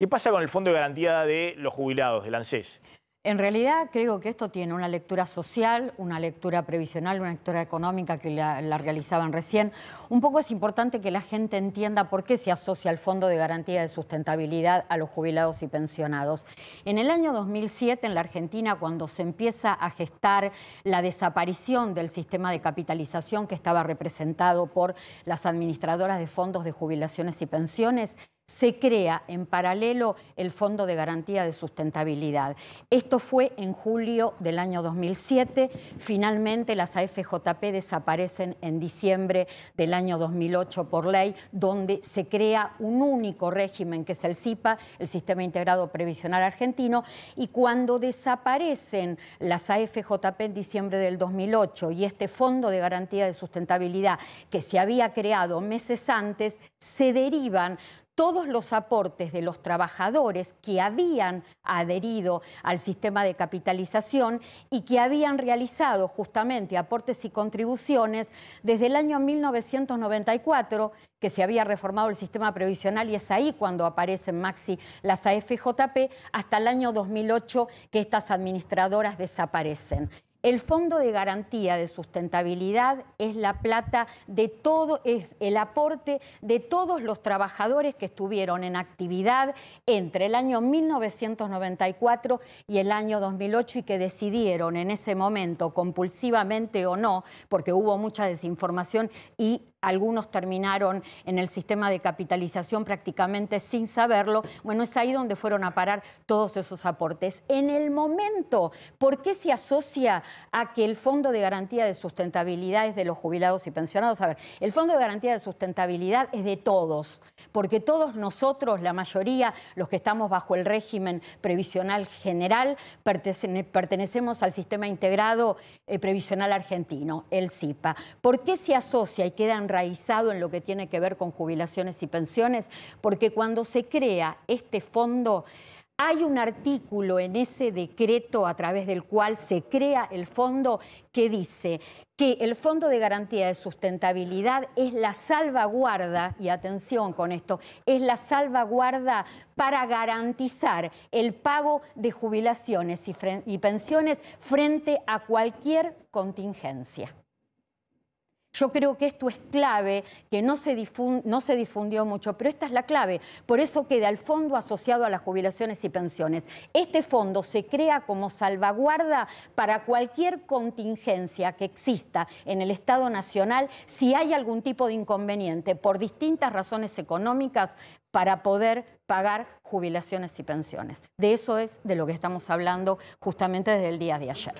¿Qué pasa con el Fondo de Garantía de los Jubilados, del ANSES? En realidad creo que esto tiene una lectura social, una lectura previsional, una lectura económica que la, realizaban recién. Un poco es importante que la gente entienda por qué se asocia el Fondo de Garantía de Sustentabilidad a los jubilados y pensionados. En el año 2007 en la Argentina, cuando se empieza a gestar la desaparición del sistema de capitalización que estaba representado por las administradoras de fondos de jubilaciones y pensiones, se crea en paralelo el Fondo de Garantía de Sustentabilidad. Esto fue en julio del año 2007. Finalmente las AFJP desaparecen en diciembre del año 2008 por ley, donde se crea un único régimen que es el Cipa, el Sistema Integrado Previsional Argentino, y cuando desaparecen las AFJP en diciembre del 2008 y este Fondo de Garantía de Sustentabilidad que se había creado meses antes, se derivan todos los aportes de los trabajadores que habían adherido al sistema de capitalización y que habían realizado justamente aportes y contribuciones desde el año 1994, que se había reformado el sistema previsional y es ahí cuando aparecen Maxi las AFJP, hasta el año 2008 que estas administradoras desaparecen. El Fondo de Garantía de Sustentabilidad es la plata de todo, es el aporte de todos los trabajadores que estuvieron en actividad entre el año 1994 y el año 2008 y que decidieron en ese momento, compulsivamente o no, porque hubo mucha desinformación y algunos terminaron en el sistema de capitalización prácticamente sin saberlo. Bueno, es ahí donde fueron a parar todos esos aportes. En el momento, ¿por qué se asocia a que el Fondo de Garantía de Sustentabilidad es de los jubilados y pensionados? A ver, el Fondo de Garantía de Sustentabilidad es de todos, porque todos nosotros, la mayoría, los que estamos bajo el régimen previsional general, pertenecemos al sistema integrado eh, previsional argentino, el CIPA. ¿Por qué se asocia y quedan en lo que tiene que ver con jubilaciones y pensiones, porque cuando se crea este fondo, hay un artículo en ese decreto a través del cual se crea el fondo que dice que el Fondo de Garantía de Sustentabilidad es la salvaguarda, y atención con esto, es la salvaguarda para garantizar el pago de jubilaciones y pensiones frente a cualquier contingencia. Yo creo que esto es clave, que no se, difundió mucho, pero esta es la clave. Por eso queda el fondo asociado a las jubilaciones y pensiones. Este fondo se crea como salvaguarda para cualquier contingencia que exista en el Estado Nacional si hay algún tipo de inconveniente por distintas razones económicas para poder pagar jubilaciones y pensiones. De eso es de lo que estamos hablando justamente desde el día de ayer.